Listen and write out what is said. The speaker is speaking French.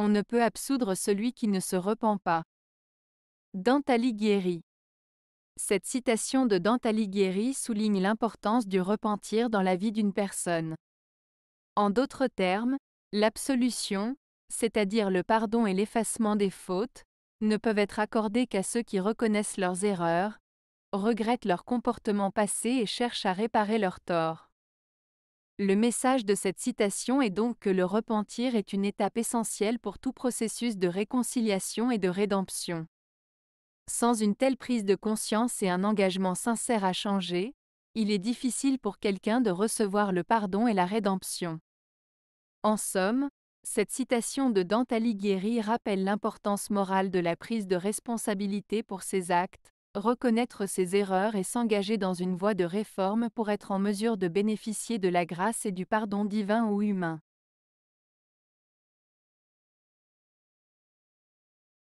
on ne peut absoudre celui qui ne se repent pas. Dante Alighieri. Cette citation de Dante Alighieri souligne l'importance du repentir dans la vie d'une personne. En d'autres termes, l'absolution, c'est-à-dire le pardon et l'effacement des fautes, ne peuvent être accordées qu'à ceux qui reconnaissent leurs erreurs, regrettent leur comportement passé et cherchent à réparer leurs torts. Le message de cette citation est donc que le repentir est une étape essentielle pour tout processus de réconciliation et de rédemption. Sans une telle prise de conscience et un engagement sincère à changer, il est difficile pour quelqu'un de recevoir le pardon et la rédemption. En somme, cette citation de Dante Alighieri rappelle l'importance morale de la prise de responsabilité pour ses actes, reconnaître ses erreurs et s'engager dans une voie de réforme pour être en mesure de bénéficier de la grâce et du pardon divin ou humain.